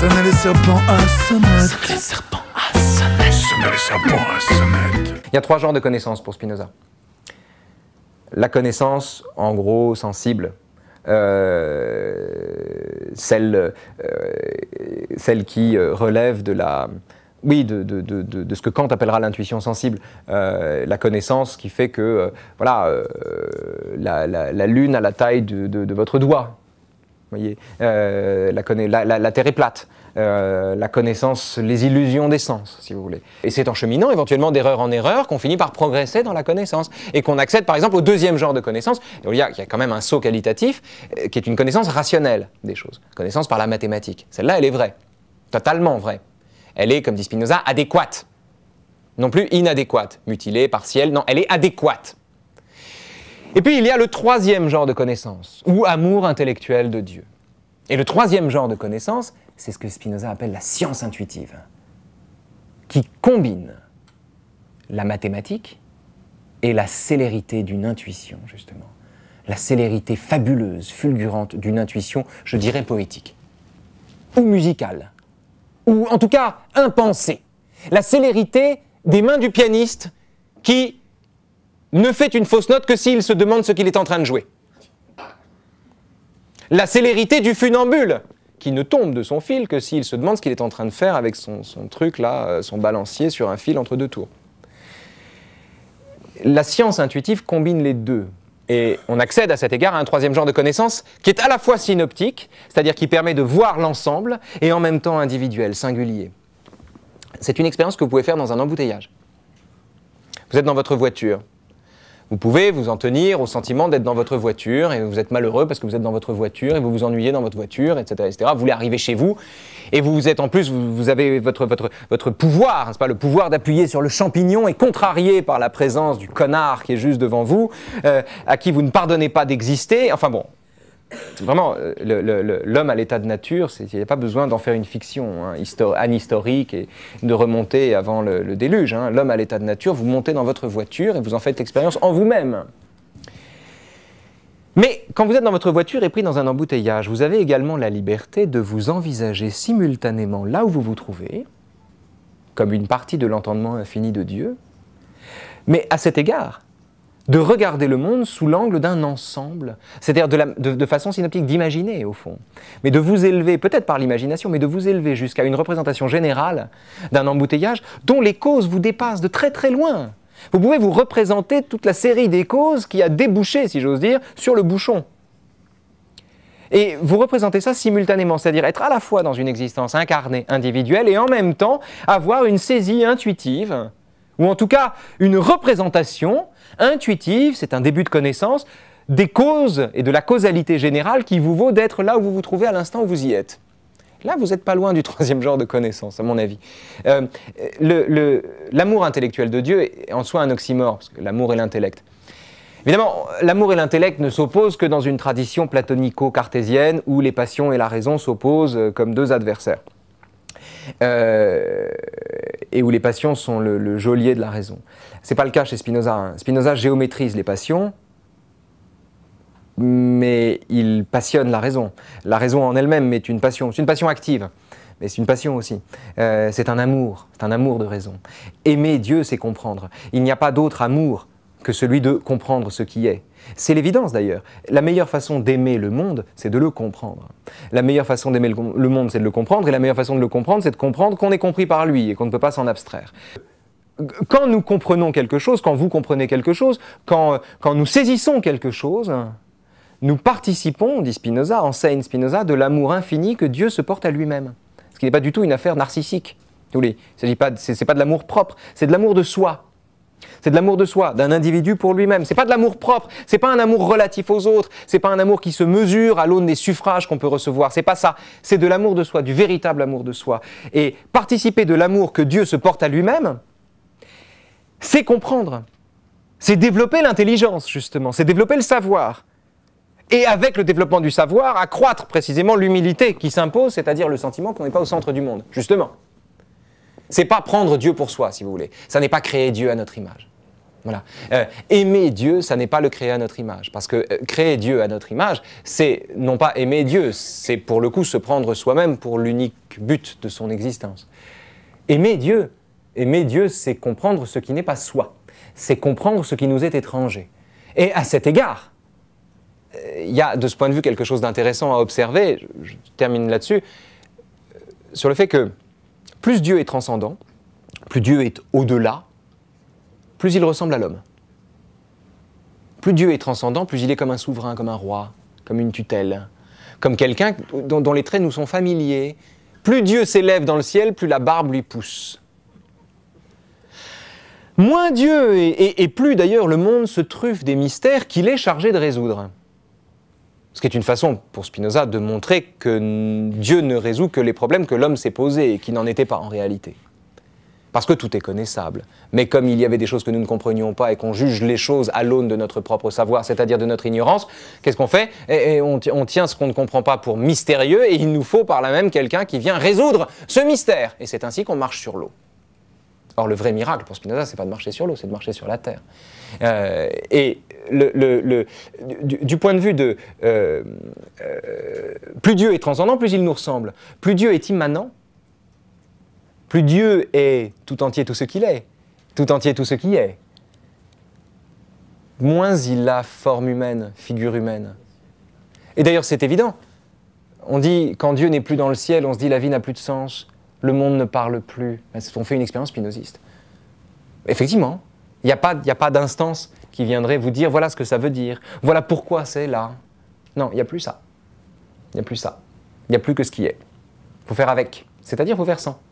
les à les à Il y a trois genres de connaissances pour Spinoza. La connaissance, en gros, sensible, euh, celle, euh, celle qui euh, relève de la, oui, de, de, de, ce que Kant appellera l'intuition sensible, la connaissance qui fait que voilà, la, la, la, lune a la taille de, votre doigt. Vous voyez, euh, la, Terre est plate, euh, la connaissance, les illusions des sens, si vous voulez. Et c'est en cheminant éventuellement d'erreur en erreur qu'on finit par progresser dans la connaissance et qu'on accède par exemple au deuxième genre de connaissance. Il y, a, il y a quand même un saut qualitatif euh, qui est une connaissance rationnelle des choses, connaissance par la mathématique. Celle-là, elle est vraie, totalement vraie. Elle est, comme dit Spinoza, adéquate, non plus inadéquate, mutilée, partielle, non, elle est adéquate. Et puis il y a le troisième genre de connaissance, ou amour intellectuel de Dieu. Et le troisième genre de connaissance, c'est ce que Spinoza appelle la science intuitive, qui combine la mathématique et la célérité d'une intuition, justement. La célérité fabuleuse, fulgurante d'une intuition, je dirais poétique, ou musicale, ou en tout cas impensée. La célérité des mains du pianiste qui ne fait une fausse note que s'il se demande ce qu'il est en train de jouer. La célérité du funambule, qui ne tombe de son fil que s'il se demande ce qu'il est en train de faire avec son, truc là, euh, son balancier sur un fil entre deux tours. La science intuitive combine les deux. Et on accède à cet égard à un troisième genre de connaissance qui est à la fois synoptique, c'est-à-dire qui permet de voir l'ensemble, et en même temps individuel, singulier. C'est une expérience que vous pouvez faire dans un embouteillage. Vous êtes dans votre voiture, vous pouvez vous en tenir au sentiment d'être dans votre voiture et vous êtes malheureux parce que vous êtes dans votre voiture et vous vous ennuyez dans votre voiture, etc. etc. Vous voulez arriver chez vous et vous êtes en plus, vous, avez votre, votre, votre pouvoir, hein, pas, le pouvoir d'appuyer sur le champignon et contrarié par la présence du connard qui est juste devant vous, euh, à qui vous ne pardonnez pas d'exister. Enfin bon, vraiment, euh, l'homme à l'état de nature, il n'y a pas besoin d'en faire une fiction anhistorique hein, et de remonter avant le, déluge. Hein. L'homme à l'état de nature, vous montez dans votre voiture et vous en faites l'expérience en vous-même. Mais quand vous êtes dans votre voiture et pris dans un embouteillage, vous avez également la liberté de vous envisager simultanément là où vous vous trouvez, comme une partie de l'entendement infini de Dieu. Mais à cet égard, de regarder le monde sous l'angle d'un ensemble, c'est-à-dire de, façon synoptique, d'imaginer au fond, mais de vous élever, peut-être par l'imagination, mais de vous élever jusqu'à une représentation générale d'un embouteillage dont les causes vous dépassent de très très loin. Vous pouvez vous représenter toute la série des causes qui a débouché, si j'ose dire, sur le bouchon. Et vous représentez ça simultanément, c'est-à-dire être à la fois dans une existence incarnée, individuelle, et en même temps avoir une saisie intuitive ou en tout cas une représentation intuitive, c'est un début de connaissance, des causes et de la causalité générale qui vous vaut d'être là où vous vous trouvez à l'instant où vous y êtes. Là, vous n'êtes pas loin du troisième genre de connaissance, à mon avis. Euh, l'amour intellectuel de Dieu est en soi un oxymore, parce que l'amour et l'intellect. Évidemment, l'amour et l'intellect ne s'opposent que dans une tradition platonico-cartésienne où les passions et la raison s'opposent euh, comme deux adversaires. Euh, et où les passions sont le, geôlier de la raison. C'est pas le cas chez Spinoza. Hein. Spinoza géométrise les passions, mais il passionne la raison. La raison en elle-même est une passion, c'est une passion active, mais c'est une passion aussi. Euh, c'est un amour, c'est un amour de raison. Aimer Dieu, c'est comprendre. Il n'y a pas d'autre amour que celui de comprendre ce qui est. C'est l'évidence d'ailleurs. La meilleure façon d'aimer le monde, c'est de le comprendre. La meilleure façon d'aimer le, monde, c'est de le comprendre, et la meilleure façon de le comprendre, c'est de comprendre qu'on est compris par lui et qu'on ne peut pas s'en abstraire. Quand nous comprenons quelque chose, quand vous comprenez quelque chose, quand, nous saisissons quelque chose, nous participons, dit Spinoza, enseigne Spinoza, de l'amour infini que Dieu se porte à lui-même. Ce qui n'est pas du tout une affaire narcissique. Ce n'est pas, pas de l'amour propre, c'est de l'amour de soi, c'est de l'amour de soi, d'un individu pour lui-même. n'est pas de l'amour propre, c'est pas un amour relatif aux autres, n'est pas un amour qui se mesure à l'aune des suffrages qu'on peut recevoir, c'est pas ça. C'est de l'amour de soi, du véritable amour de soi. Et participer de l'amour que Dieu se porte à lui-même, c'est comprendre. C'est développer l'intelligence, justement, c'est développer le savoir. Et avec le développement du savoir, accroître précisément l'humilité qui s'impose, c'est-à-dire le sentiment qu'on n'est pas au centre du monde, justement. C'est pas prendre Dieu pour soi, si vous voulez. Ça n'est pas créer Dieu à notre image. Voilà. Euh, aimer Dieu, ça n'est pas le créer à notre image. Parce que euh, créer Dieu à notre image, c'est non pas aimer Dieu, c'est pour le coup se prendre soi-même pour l'unique but de son existence. Aimer Dieu, aimer Dieu, c'est comprendre ce qui n'est pas soi. C'est comprendre ce qui nous est étranger. Et à cet égard, euh, il y a de ce point de vue quelque chose d'intéressant à observer, je, termine là-dessus, sur le fait que plus Dieu est transcendant, plus Dieu est au-delà, plus il ressemble à l'homme. Plus Dieu est transcendant, plus il est comme un souverain, comme un roi, comme une tutelle, comme quelqu'un dont, les traits nous sont familiers. Plus Dieu s'élève dans le ciel, plus la barbe lui pousse moins Dieu et plus d'ailleurs le monde se truffe des mystères qu'il est chargé de résoudre. Ce qui est une façon pour Spinoza de montrer que Dieu ne résout que les problèmes que l'homme s'est posés et qui n'en étaient pas en réalité. Parce que tout est connaissable. Mais comme il y avait des choses que nous ne comprenions pas et qu'on juge les choses à l'aune de notre propre savoir, c'est-à-dire de notre ignorance, qu'est-ce qu'on fait eh, eh, on, tient ce qu'on ne comprend pas pour mystérieux et il nous faut par là même quelqu'un qui vient résoudre ce mystère. Et c'est ainsi qu'on marche sur l'eau. Or, le vrai miracle pour Spinoza, c'est pas de marcher sur l'eau, c'est de marcher sur la terre. Euh, et du, point de vue de euh, euh, plus Dieu est transcendant, plus il nous ressemble. Plus Dieu est immanent, plus Dieu est tout entier tout ce qu'il est, tout entier tout ce qui est. Moins il a forme humaine, figure humaine. Et d'ailleurs, c'est évident. On dit quand Dieu n'est plus dans le ciel, on se dit la vie n'a plus de sens, le monde ne parle plus. On fait une expérience spinoziste. Effectivement, il n'y a pas d'instance qui viendrait vous dire voilà ce que ça veut dire, voilà pourquoi c'est là. Non, il n'y a plus ça. Il n'y a plus ça. Il n'y a plus que ce qui est. Il faut faire avec, c'est-à-dire vous faut faire sans.